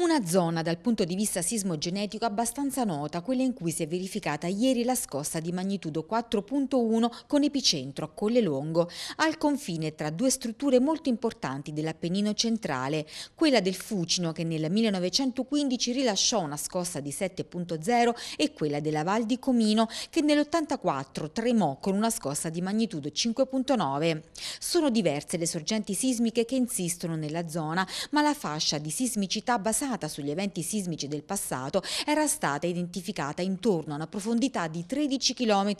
Una zona dal punto di vista sismogenetico abbastanza nota, quella in cui si è verificata ieri la scossa di magnitudo 4.1 con epicentro a Colle Longo, al confine tra due strutture molto importanti dell'Appennino centrale, quella del Fucino che nel 1915 rilasciò una scossa di 7.0 e quella della Val di Comino che nell'84 tremò con una scossa di magnitudo 5.9. Sono diverse le sorgenti sismiche che insistono nella zona, ma la fascia di sismicità basata basata sugli eventi sismici del passato, era stata identificata intorno a una profondità di 13 km.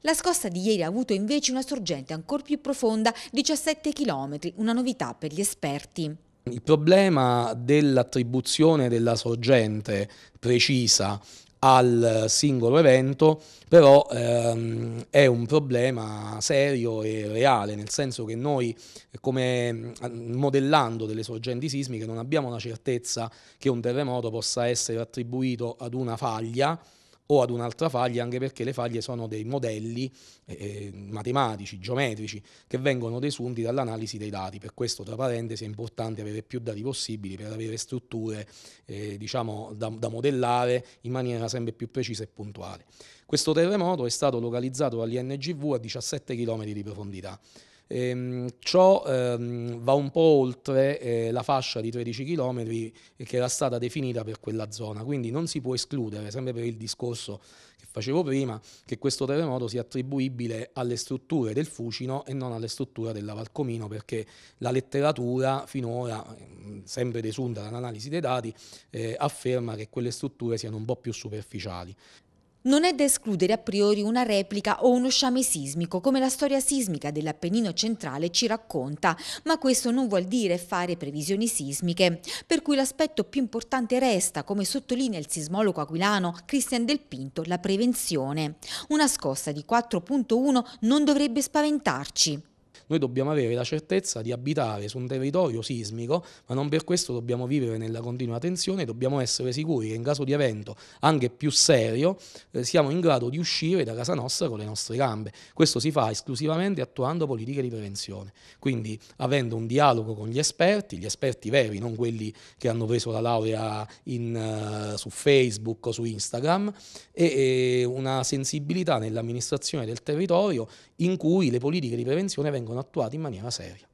La scossa di ieri ha avuto invece una sorgente ancora più profonda, 17 km, una novità per gli esperti. Il problema dell'attribuzione della sorgente precisa al singolo evento, però ehm, è un problema serio e reale, nel senso che noi, come modellando delle sorgenti sismiche, non abbiamo la certezza che un terremoto possa essere attribuito ad una faglia, o ad un'altra faglia, anche perché le faglie sono dei modelli eh, eh, matematici, geometrici, che vengono desunti dall'analisi dei dati. Per questo, tra parentesi, è importante avere più dati possibili per avere strutture eh, diciamo, da, da modellare in maniera sempre più precisa e puntuale. Questo terremoto è stato localizzato dall'INGV a 17 km di profondità. Ehm, ciò ehm, va un po' oltre eh, la fascia di 13 km che era stata definita per quella zona, quindi non si può escludere, sempre per il discorso che facevo prima, che questo terremoto sia attribuibile alle strutture del Fucino e non alle strutture della Valcomino, perché la letteratura finora, ehm, sempre desunta dall'analisi dei dati, eh, afferma che quelle strutture siano un po' più superficiali. Non è da escludere a priori una replica o uno sciame sismico, come la storia sismica dell'Appennino centrale ci racconta, ma questo non vuol dire fare previsioni sismiche, per cui l'aspetto più importante resta, come sottolinea il sismologo aquilano Christian Del Pinto, la prevenzione. Una scossa di 4.1 non dovrebbe spaventarci. Noi dobbiamo avere la certezza di abitare su un territorio sismico, ma non per questo dobbiamo vivere nella continua tensione, dobbiamo essere sicuri che in caso di evento, anche più serio, eh, siamo in grado di uscire da casa nostra con le nostre gambe. Questo si fa esclusivamente attuando politiche di prevenzione, quindi avendo un dialogo con gli esperti, gli esperti veri, non quelli che hanno preso la laurea in, uh, su Facebook o su Instagram, e, e una sensibilità nell'amministrazione del territorio in cui le politiche di prevenzione vengono vengono attuati in maniera seria.